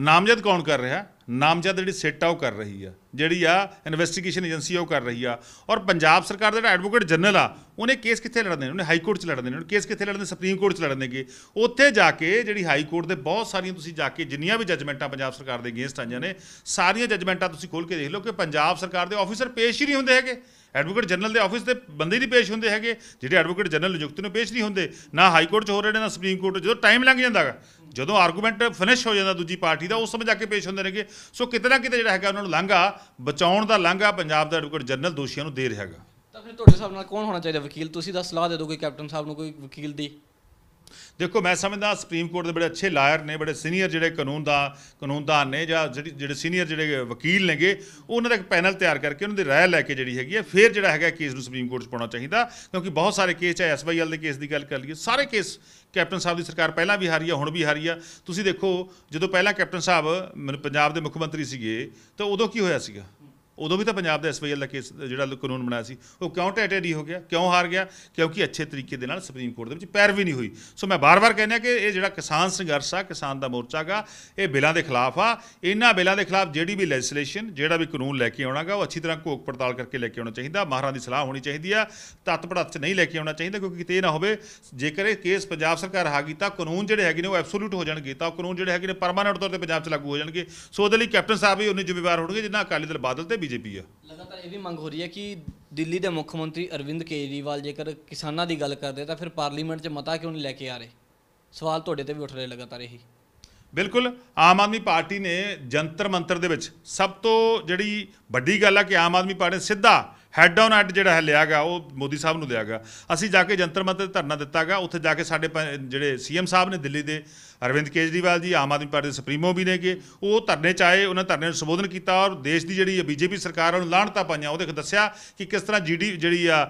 ਨਾਮਜ਼ਦ ਕੌਣ ਕਰ ਰਿਹਾ ਨਾਮਜ਼ਦ ਜਿਹੜੀ ਸਿੱਟ ਉਹ ਕਰ ਰਹੀ ਆ ਜਿਹੜੀ ਆ ਇਨਵੈਸਟੀਗੇਸ਼ਨ ਏਜੰਸੀ ਉਹ ਕਰ ਰਹੀ ਆ ਔਰ ਪੰਜਾਬ ਸਰਕਾਰ ਦਾ ਜਿਹੜਾ ਐਡਵੋਕੇਟ ਜਨਰਲ ਆ ਉਹਨੇ ਕੇਸ ਕਿੱਥੇ ਲੜਨੇ ਉਹਨੇ ਹਾਈ ਕੋਰਟ 'ਚ ਲੜਨੇ ਉਹਨੇ ਕੇਸ ਕਿੱਥੇ ਲੜਨੇ ਸੁਪਰੀਮ ਕੋਰਟ 'ਚ ਲੜਨੇਗੇ ਉੱਥੇ ਜਾ ਕੇ ਜਿਹੜੀ ਹਾਈ ਕੋਰਟ ਦੇ ਬਹੁਤ ਸਾਰੀਆਂ ਤੁਸੀਂ ਜਾ ਕੇ ਜਿੰਨੀਆਂ ਵੀ ਜੱਜਮੈਂਟਾਂ ਪੰਜਾਬ ਸਰਕਾਰ ਦੇ ਅਗੇਂਸਟ ਆਈਆਂ ਨੇ ਸਾਰੀਆਂ ਜੱਜਮੈਂਟਾਂ ਤੁਸੀਂ ਖੋਲ ਕੇ ਦੇਖ ਲਓ ਕਿ ਪੰਜਾਬ ਸਰਕਾਰ ਦੇ ਆਫੀਸਰ ਪੇਸ਼ ਹੀ ਨਹੀਂ ਹੁੰਦੇ ਹੈਗੇ ਐਡਵੋਕੇਟ ਜਨਰਲ ਦੇ ਆਫਿਸ ਤੇ ਬੰਦੇ ਨਹੀਂ ਪੇਸ਼ ਹੁੰਦੇ ਹੈਗੇ ਜਿਹੜੇ ਐਡਵੋਕੇਟ ਜਨਰਲ ਨਿਯੁਕਤ ਨੂੰ ਪੇਸ਼ ਨਹੀਂ ਹੁੰਦੇ ਨਾ ਹਾਈ ਕੋਰਟ 'ਚ ਹੋ ਰਹੇ ਨੇ ਨਾ ਸੁਪਰੀਮ ਕੋਰਟ ਜਦੋਂ ਟਾਈਮ ਲੰਘ ਜਾਂਦਾ ਜਦੋਂ ਆਰਗੂਮੈਂਟ ਫਿਨਿਸ਼ ਹੋ ਜਾਂਦਾ ਦੂਜੀ ਪਾਰਟੀ ਦਾ ਉਸ ਸਮੇਂ ਜਾ ਕੇ ਪੇਸ਼ ਹੁੰਦੇ ਨੇਗੇ ਸੋ ਕਿਤੇ ਨਾ ਕਿਤੇ ਜਿਹੜਾ ਹੈਗਾ ਉਹਨਾਂ ਨੂੰ ਲੰਘਾ ਬਚਾਉਣ ਦਾ ਲੰਘਾ ਪੰਜਾਬ ਦਾ ਐਡਵੋਕੇਟ ਜਨਰਲ ਦੋਸ਼ੀਆਂ ਨੂੰ ਦੇ ਰਿਹਾ ਹੈਗਾ ਤਾਂ ਫਿਰ ਤੁਹਾਡੇ ਹਿਸਾਬ ਨਾਲ ਕੌਣ ਹੋਣਾ ਚਾਹੀਦਾ ਵਕੀਲ ਤੁਸੀਂ ਦਾ ਸਲਾਹ ਦੇ ਦਿਓ ਕੋਈ ਕੈਪਟਨ ਸਾਹਿਬ ਨੂੰ ਕੋਈ ਵਕੀਲ ਦੀ ਦੇਖੋ ਮੈਂ ਸਮਝਦਾ ਸੁਪਰੀਮ ਕੋਰਟ ਦੇ ਬੜੇ ਅੱਛੇ ਲਾਇਰ ਨੇ ਬੜੇ ਸੀਨੀਅਰ ਜਿਹੜੇ ਕਾਨੂੰਨ ਦਾ ਕਾਨੂੰਨਦਾਨ ਨੇ ਜਾਂ ਜਿਹੜੇ ਸੀਨੀਅਰ ਜਿਹੜੇ ਵਕੀਲ ਨੇਗੇ ਉਹਨਾਂ ਦਾ ਇੱਕ ਪੈਨਲ ਤਿਆਰ ਕਰਕੇ ਉਹਨਾਂ ਦੀ رائے ਲੈ ਕੇ ਜਿਹੜੀ ਹੈਗੀ ਹੈ ਫਿਰ ਜਿਹੜਾ ਹੈਗਾ ਕੇਸ ਨੂੰ ਸੁਪਰੀਮ ਕੋਰਟ 'ਚ ਪਾਉਣਾ ਚਾਹੀਦਾ ਕਿਉਂਕਿ ਬਹੁਤ ਸਾਰੇ ਕੇਸ ਚਾਹੇ ਐਸਵਾਈਐਲ ਦੇ ਕੇਸ ਦੀ ਗੱਲ ਕਰ ਲਈਏ ਸਾਰੇ ਕੇਸ ਕੈਪਟਨ ਸਾਹਿਬ ਦੀ ਸਰਕਾਰ ਪਹਿਲਾਂ ਵੀ ਹਾਰੀ ਆ ਹੁਣ ਵੀ ਹਾਰੀ ਆ ਤੁਸੀਂ ਦੇਖੋ ਜਦੋਂ ਪਹਿਲਾਂ ਕੈਪਟਨ ਸਾਹਿਬ ਪੰਜਾਬ ਦੇ ਮੁੱਖ ਮੰਤਰੀ ਸੀਗੇ ਤਾਂ ਉਦੋਂ ਕੀ ਹੋਇਆ ਸੀਗਾ ਉਦੋਂ ਵੀ ਤਾਂ ਪੰਜਾਬ ਦਾ ਐਸਵਾਈਐਲ ਦਾ ਕੇਸ ਜਿਹੜਾ ਕਾਨੂੰਨ ਬਣਾਇਆ ਸੀ ਉਹ ਕਿਉਂ ਟੈਟੇਡੀ ਹੋ ਗਿਆ ਕਿਉਂ ਹਾਰ ਗਿਆ ਕਿਉਂਕਿ ਅੱਛੇ ਤਰੀਕੇ ਦੇ ਨਾਲ ਸੁਪਰੀਮ ਕੋਰਟ ਦੇ ਵਿੱਚ ਪੈਰ ਵੀ ਨਹੀਂ ਹੋਈ ਸੋ ਮੈਂ ਬਾਰ-ਬਾਰ ਕਹਿੰਦਾ ਕਿ ਇਹ ਜਿਹੜਾ ਕਿਸਾਨ ਸੰਘਰਸ਼ ਆ ਕਿਸਾਨ ਦਾ ਮੋਰਚਾਗਾ ਇਹ ਬਿਲਾਂ ਦੇ ਖਿਲਾਫ ਆ ਇਹਨਾਂ ਬਿਲਾਂ ਦੇ ਖਿਲਾਫ ਜਿਹੜੀ ਵੀ ਲੈਜਿਸਲੇਸ਼ਨ ਜਿਹੜਾ ਵੀ ਕਾਨੂੰਨ ਲੈ ਕੇ ਆਉਣਾਗਾ ਉਹ ਅੱਛੀ ਤਰ੍ਹਾਂ ਕੋਕ ਪੜਤਾਲ ਕਰਕੇ ਲੈ ਕੇ ਆਉਣਾ ਚਾਹੀਦਾ ਮਾਹਰਾਂ ਦੀ ਸਲਾਹ ਹੋਣੀ ਚਾਹੀਦੀ ਆ ਤਤ ਪੜਤ ਨਹੀਂ ਲੈ ਕੇ ਆਉਣਾ ਚਾਹੀਦਾ ਕਿਉਂਕਿ ਕਿਤੇ ਇਹ ਨਾ ਹੋਵੇ ਜੇਕਰ ਇਹ ਕੇਸ ਪੰਜਾਬ ਸਰਕਾਰ ਹਾਗੀ ਤਾਂ ਕਾਨੂੰਨ ਜਿਹੜੇ ਹੈਗੇ ਨੇ ਉਹ ਐਬਸੋਲੂਟ ਹੋ ਜਾਣਗੇ ਤਾਂ ਕਾਨੂੰਨ ਜਿਹੜੇ ਹੈਗੇ ਨੇ ਪਰਮਾਨੈਂਟ ਤੌਰ ਤੇ ਪੰਜਾਬ 'ਚ ਲਾਗੂ ਹੋ ਜਾਣਗੇ ਸੋ ਉਹਦੇ ਲਈ ਕੈਪਟਨ ਸਾਹਿਬ ਵੀ ਉਹਨੇ ਜ਼ਿੰਮੇਵਾਰ ਹੋਣਗੇ ਜਿੰਨਾ ਅਕਾਲੀ ਦਲ ਬਾਦਲ ਤੇ ਬੀਜੇਪੀ ਆ ਲਗਾਤਾਰ ਇਹ ਵੀ ਮੰਗ ਹੋ ਰਹੀ ਹੈ ਕਿ ਦਿੱਲੀ ਦੇ ਮੁੱਖ ਮੰਤਰੀ ਅਰਵਿੰਦ ਕੇਜਰੀਵਾਲ ਜੇਕਰ ਕਿਸਾਨਾਂ ਦੀ ਗੱਲ ਕਰਦੇ ਤਾਂ ਫਿਰ ਪਾਰਲੀਮੈਂਟ 'ਚ ਮਤਾ ਕਿਉਂ ਨਹੀਂ ਲੈ ਕੇ ਆ ਰਹੇ ਸਵਾਲ ਤੁਹਾਡੇ ਤੇ ਵੀ ਉੱਠ ਰਹੇ ਲਗਾਤਾਰ ਇਹੀ ਬਿਲਕੁਲ ਆਮ ਆਦਮੀ ਪਾਰਟੀ ਨੇ ਜੰਤਰ ਮੰਤਰ ਦੇ ਵਿੱਚ ਸਭ ਤੋਂ ਜਿਹੜੀ ਵੱਡੀ ਗੱਲ ਆ ਕਿ ਆਮ ਆਦਮੀ ਪਾਰਟੀ ਨੇ ਸਿੱਧਾ ਹੈਡ ਡਾਊਨ ਐਟ ਜਿਹੜਾ ਹੈ ਲਿਆਗਾ ਉਹ ਮੋਦੀ ਸਾਹਿਬ ਨੂੰ ਗਿਆ ਅਸੀਂ ਜਾ ਕੇ ਜੰਤਰ ਮੰਤਰ ਧਰਨਾ ਦਿੱਤਾਗਾ ਉੱਥੇ ਜਾ ਕੇ ਸਾਡੇ ਜਿਹੜੇ ਸੀਐਮ ਸਾਹਿਬ ਨੇ ਦਿੱਲੀ ਦੇ ਅਰਵਿੰਦ ਕੇਜਰੀਵਾਲ ਜੀ ਆਮ ਆਦਮੀ ਪਾਰਟੀ ਦੇ ਸੁਪਰੀਮੋ ਵੀ ਨੇਗੇ ਉਹ ਧਰਨੇ ਚ ਆਏ ਉਹਨਾਂ ਧਰਨੇ ਨੂੰ ਸੰਬੋਧਨ ਕੀਤਾ ਔਰ ਦੇਸ਼ ਦੀ ਜਿਹੜੀ ਬੀਜੇਪੀ ਸਰਕਾਰ ਨੂੰ ਲਾਹਣਤਾਂ ਪਾਈਆਂ ਉਹਦੇ ਦੱਸਿਆ ਕਿ ਕਿਸ ਤਰ੍ਹਾਂ ਜੀਡੀ ਜਿਹੜੀ ਆ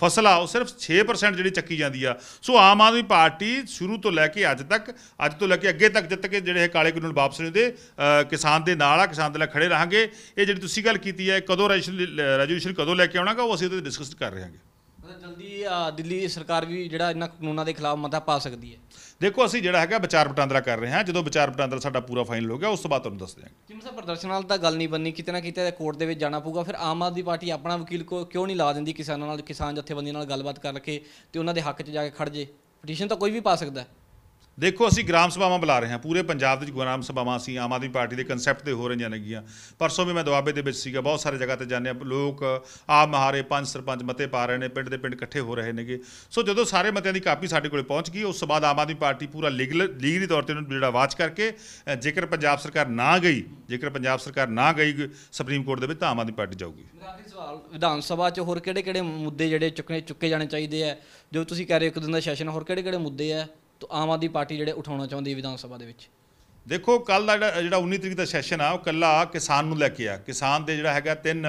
ਫਸਲ ਆ ਉਹ ਸਿਰਫ 6% ਜਿਹੜੀ ਚੱਕੀ ਜਾਂਦੀ ਆ ਸੋ ਆਮ ਆਦਮੀ ਪਾਰਟੀ ਸ਼ੁਰੂ ਤੋਂ ਲੈ ਕੇ ਅੱਜ ਤੱਕ ਅੱਜ ਤੋਂ ਲੈ ਕੇ ਅੱਗੇ ਤੱਕ ਜਿੱਤ ਕੇ ਜਿਹੜੇ ਕਾਲੇ ਕਾਨੂੰਨ ਵਾਪਸ ਨਹੀਂ ਦੇ ਕਿਸਾਨ ਦੇ ਨਾਲ ਆ ਕਿਸਾਨ ਦੇ ਨਾਲ ਖੜੇ ਰਹਾਂਗੇ ਇਹ ਜਿਹੜੀ ਤੁਸੀਂ ਗੱਲ ਕੀਤੀ ਹੈ ਕਦੋਂ ਰੈਜੂਲੇਸ਼ਨ ਕਦੋਂ ਲੈ ਕੇ ਆਉਣਾਗਾ ਉਹ ਅਸੀਂ ਉਹਦੇ ਡਿਸਕਸ ਕਰ ਰਹੇ ਹਾਂਗੇ ਜਲਦੀ ਦਿੱਲੀ ਸਰਕਾਰ ਵੀ ਜਿਹੜਾ ਇਹਨਾਂ ਕਾਨੂੰਨਾਂ ਦੇ ਖਿਲਾਫ ਮਤਾ ਪਾ ਸਕਦੀ ਹੈ ਦੇਖੋ ਅਸੀਂ ਜਿਹੜਾ ਹੈਗਾ ਵਿਚਾਰ ਵਟਾਂਦਰਾ ਕਰ ਰਹੇ ਹਾਂ ਜਦੋਂ ਵਿਚਾਰ ਵਟਾਂਦਰਾ ਸਾਡਾ ਪੂਰਾ ਫਾਈਨਲ ਹੋ ਗਿਆ ਉਸ ਤੋਂ ਬਾਅਦ ਤੁਹਾਨੂੰ ਦੱਸ ਦਿਆਂਗੇ ਜਿਵੇਂ ਸਰ ਪ੍ਰਦਰਸ਼ਨ ਨਾਲ ਤਾਂ ਗੱਲ ਨਹੀਂ ਬੰਨੀ ਕਿਤੇ ਨਾ ਕਿਤੇ ਕੋਰਟ ਦੇ ਵਿੱਚ ਜਾਣਾ ਪਊਗਾ ਫਿਰ ਆਮ ਆਦਮੀ ਪਾਰਟੀ ਆਪਣਾ ਵਕੀਲ ਕੋ ਕਿਉਂ ਨਹੀਂ ਲਾ ਦਿੰਦੀ ਕਿਸਾਨਾਂ ਨਾਲ ਕਿਸਾਨ ਜਥੇਬੰਦੀਆਂ ਨਾਲ ਗੱਲਬਾਤ ਕਰਕੇ ਤੇ ਉਹਨਾਂ ਦੇ ਹੱਕ 'ਚ ਜਾ ਕੇ ਖੜ ਜੇ ਪਟੀਸ਼ਨ ਤਾਂ ਕੋਈ ਵੀ ਪਾ ਸਕਦਾ ਹੈ ਦੇਖੋ ਅਸੀਂ ਗ੍ਰਾਮ ਸਭਾਵਾਂ ਬੁਲਾ ਰਹੇ ਹਾਂ ਪੂਰੇ ਪੰਜਾਬ ਵਿੱਚ ਗ੍ਰਾਮ ਸਭਾਵਾਂ ਅਸੀਂ ਆਮ ਆਦਮੀ ਪਾਰਟੀ ਦੇ ਕਨਸੈਪਟ ਤੇ ਹੋ ਰਹੀਆਂ ਨੇਗੀਆਂ ਪਰਸੋਂ ਵੀ ਮੈਂ ਦੁਆਬੇ ਦੇ ਵਿੱਚ ਸੀਗਾ ਬਹੁਤ ਸਾਰੇ ਜਗ੍ਹਾ ਤੇ ਜਾਂਦੇ ਆ ਲੋਕ ਆ ਮਹਾਰੇ ਪੰਜ ਸਰਪੰਚ ਮਤੇ ਪਾ ਰਹੇ ਨੇ ਪਿੰਡ ਦੇ ਪਿੰਡ ਇਕੱਠੇ ਹੋ ਰਹੇ ਨੇਗੇ ਸੋ ਜਦੋਂ ਸਾਰੇ ਮਤਿਆਂ ਦੀ ਕਾਪੀ ਸਾਡੇ ਕੋਲੇ ਪਹੁੰਚ ਗਈ ਉਸ ਤੋਂ ਬਾਅਦ ਆਮ ਆਦਮੀ ਪਾਰਟੀ ਪੂਰਾ ਲੀਗਲ ਲੀਗਲੀ ਤੌਰ ਤੇ ਉਹਨੂੰ ਜਿਹੜਾ ਵਾਚ ਕਰਕੇ ਜੇਕਰ ਪੰਜਾਬ ਸਰਕਾਰ ਨਾ ਗਈ ਜੇਕਰ ਪੰਜਾਬ ਸਰਕਾਰ ਨਾ ਗਈ ਸੁਪਰੀਮ ਕੋਰਟ ਦੇ ਵਿੱਚ ਤਾਂ ਆਮ ਆਦਮੀ ਪਾਰਟੀ ਜਾਊਗੀ ਸਵਾਲ ਵਿਧਾਨ ਸਭਾ 'ਚ ਹੋਰ ਕਿਹੜੇ-ਕਿਹੜੇ ਮੁੱਦੇ ਜਿਹੜੇ ਚੁੱਕਣੇ ਚੁੱਕੇ ਜਾਣੇ ਚਾਹੀਦੇ ਆ ਜੋ ਤੁਸੀਂ ਕਹਿ ਰਹੇ ਹੋ ਇੱਕ ਦਿਨ ਦਾ ਸੈਸ਼ਨ ਹੋਰ ਕਿਹੜੇ-ਕਿਹੜੇ ਮੁੱਦੇ ਆ ਤਾਂ ਆਮ ਆਦਮੀ ਪਾਰਟੀ ਜਿਹੜੇ ਉਠਾਉਣਾ ਚਾਹੁੰਦੀ ਹੈ ਵਿਧਾਨ ਸਭਾ ਦੇ ਵਿੱਚ ਦੇਖੋ ਕੱਲ ਦਾ ਜਿਹੜਾ 19 ਤਰੀਕ ਦਾ ਸੈਸ਼ਨ ਆ ਉਹ ਕੱਲਾ ਕਿਸਾਨ ਨੂੰ ਲੈ ਕੇ ਆ ਕਿਸਾਨ ਦੇ ਜਿਹੜਾ ਹੈਗਾ ਤਿੰਨ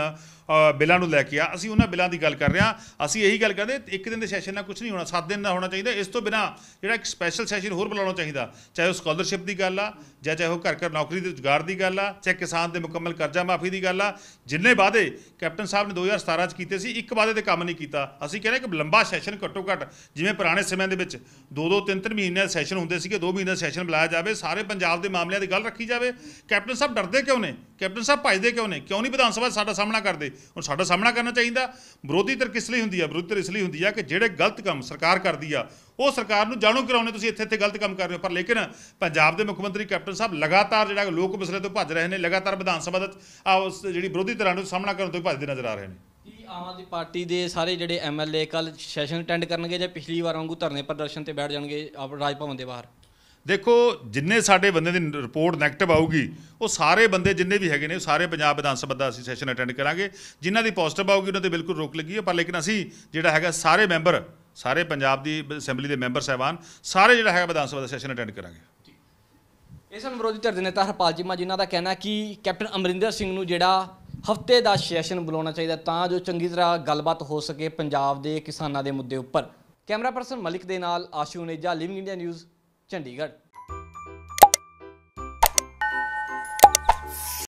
ਬਿੱਲਾਂ ਨੂੰ ਲੈ ਕੇ ਆ ਅਸੀਂ ਉਹਨਾਂ ਬਿੱਲਾਂ ਦੀ ਗੱਲ ਕਰ ਰਹੇ ਆ ਅਸੀਂ ਇਹੀ ਗੱਲ ਕਰਦੇ ਇੱਕ ਦਿਨ ਦੇ ਸੈਸ਼ਨ ਨਾਲ ਕੁਝ ਨਹੀਂ ਹੋਣਾ 7 ਦਿਨ ਦਾ ਹੋਣਾ ਚਾਹੀਦਾ ਇਸ ਤੋਂ ਬਿਨਾ ਜਿਹੜਾ ਇੱਕ ਸਪੈਸ਼ਲ ਸੈਸ਼ਨ ਹੋਰ ਬੁਲਾਉਣਾ ਚਾਹੀਦਾ ਚਾਹੇ ਉਹ ਸਕਾਲਰਸ਼ਿਪ ਦੀ ਗੱਲ ਆ ਜਾਂ ਚਾਹੇ ਉਹ ਘਰ ਘਰ ਨੌਕਰੀ ਦੇ ਰੁਜ਼ਗਾਰ ਦੀ ਗੱਲ ਆ ਚਾਹੇ ਕਿਸਾਨ ਦੇ ਮੁਕੰਮਲ ਕਰਜ਼ਾ ਮਾਫੀ ਦੀ ਗੱਲ ਆ ਜਿੰਨੇ ਵਾਦੇ ਕੈਪਟਨ ਸਾਹਿਬ ਨੇ 2017 ਚ ਕੀਤੇ ਸੀ ਇੱਕ ਵਾਦੇ ਤੇ ਕੰਮ ਨਹੀਂ ਕੀਤਾ ਅਸੀਂ ਕਹਿੰਦੇ ਕਿ ਲੰਬਾ ਸੈਸ਼ਨ ਘੱਟੋ ਘੱਟ ਜਿਵੇਂ ਪੁਰਾਣੇ ਸਮਿਆਂ ਦੇ ਵਿੱਚ ਦੋ ਦੋ ਤਿੰਨ ਤਿੰਨ ਮਹੀਨੇ ਦਾ ਸੈਸ਼ਨ ਹੁੰਦੇ ਸੀਗੇ ਦੋ ਮਹੀਨੇ ਦਾ ਸੈਸ਼ਨ ਬੁਲਾਇਆ ਜਾਵੇ ਸਾਰੇ ਪੰਜਾਬ ਦੇ ਮਾਮਲਿਆਂ ਦੀ ਗੱਲ ਰੱਖੀ ਜਾਵੇ ਕੈਪਟਨ ਸਾਹਿਬ ਡਰਦੇ ਕਿਉਂ ਨੇ ਕੈਪਟਨ ਸਾਹਿਬ ਭਜਦੇ ਕਿਉਂ ਨੇ ਕਿਉਂ ਨਹੀਂ ਵਿਧਾਨ ਸਭਾ ਸਾਡਾ ਸਾਹਮਣਾ ਕਰਦੇ ਹੁਣ ਸਾਡਾ ਸਾਹਮਣਾ ਕਰਨਾ ਚਾਹੀਦਾ ਵਿਰੋਧੀ ਧਿਰ ਕਿਸ ਲਈ ਹੁੰਦੀ ਆ ਵਿਰੋਧੀ ਧਿਰ ਇਸ ਲਈ ਹੁੰਦੀ ਆ ਕਿ ਜਿਹੜੇ ਗਲਤ ਕੰਮ ਸਰਕਾਰ ਕਰਦੀ ਆ ਉਹ ਸਰਕਾਰ ਨੂੰ ਜਾਣੂ ਕਰਾਉਣੇ ਤੁਸੀਂ ਇੱਥੇ ਇੱਥੇ ਗਲਤ ਕੰਮ ਕਰ ਰਹੇ ਹੋ ਪਰ ਲੇਕਿਨ ਪੰਜਾਬ ਦੇ ਮੁੱਖ ਮੰਤਰੀ ਕੈਪਟਨ ਸਾਹਿਬ ਲਗਾਤਾਰ ਜਿਹੜਾ ਲੋਕ ਮਸਲੇ ਤੋਂ ਭੱਜ ਰਹੇ ਨੇ ਲਗਾਤਾਰ ਵਿਧਾਨ ਸਭਾ ਆ ਜਿਹੜੀ ਵਿਰੋਧੀ ਧਿਰਾਂ ਨੂੰ ਸਾਹਮਣਾ ਕਰਨ ਤੋਂ ਭੱਜਦੇ ਨਜ਼ਰ ਆ ਰਹੇ ਨੇ ਆਮ ਆਦਮੀ ਪਾਰਟੀ ਦੇ ਸਾਰੇ ਜਿਹੜੇ ਐਮਐਲਏ ਕੱਲ ਸੈਸ਼ਨ ਅਟੈਂਡ ਕਰਨਗੇ ਜਾਂ ਪਿਛਲੀ ਵਾਰ ਵਾਂਗੂ ਧਰਨੇ ਪ੍ਰਦਰਸ਼ਨ ਤੇ ਬੈਠ ਜਾਣਗੇ ਆਪ ਰਾਜ ਭਵਨ ਦੇ ਬਾਹਰ ਦੇਖੋ ਜਿੰਨੇ ਸਾਡੇ ਬੰਦੇ ਦੀ ਰਿਪੋਰਟ 네ਗੇਟਿਵ ਆਊਗੀ ਉਹ ਸਾਰੇ ਬੰਦੇ ਜਿੰਨੇ ਵੀ ਹੈਗੇ ਨੇ ਸਾਰੇ ਪੰਜਾਬ ਵਿਧਾਨ ਸਭਾ ਦਾ ਅਸੀਂ ਸੈਸ਼ਨ ਅਟੈਂਡ ਕਰਾਂਗੇ ਜਿਨ੍ਹਾਂ ਦੀ ਪੋਜ਼ਿਟਿਵ ਆਊਗੀ ਉਹਨਾਂ ਤੇ ਬਿਲਕੁਲ ਰੋਕ ਲੱਗੀ ਹੈ ਪਰ ਲੇਕਿਨ ਅਸੀਂ ਜਿਹੜਾ ਹੈਗਾ ਸਾਰੇ ਮੈਂਬਰ ਸਾਰੇ ਪੰਜਾਬ ਦੀ ਅਸੈਂਬਲੀ ਦੇ ਮੈਂਬਰ ਸਹਿਬਾਨ ਸਾਰੇ ਜਿਹੜਾ ਹੈਗਾ ਵਿਧਾਨ ਸਭਾ ਦਾ ਸੈਸ਼ਨ ਅਟੈਂਡ ਕਰਾਂਗੇ ਇਸ ਨੂੰ ਵਿਰੋਧੀ ਧਿਰ ਦੇ ਨੇਤਾ ਹਰਪਾਲ ਮਾ ਜਿਨ੍ਹਾਂ ਦਾ ਕਹਿਣਾ ਕਿ ਕੈਪਟਨ ਅਮਰਿੰਦਰ ਸਿੰਘ ਨੂੰ ਜਿਹੜਾ ਹਫਤੇ ਦਾ ਸੈਸ਼ਨ ਬੁਲਾਉਣਾ ਚਾਹੀਦਾ ਤਾਂ ਜੋ ਚੰਗੀ ਤਰ੍ਹਾਂ ਗੱਲਬਾਤ ਹੋ ਸਕੇ ਪੰਜਾਬ ਦੇ ਕਿਸਾਨਾਂ ਦੇ ਮੁੱਦੇ ਉੱਪਰ ਕੈਮਰਾ ਪਰਸਨ ਮਲਿਕ ਦੇ ਨਾਲ Ashu Neja living India News 正定街。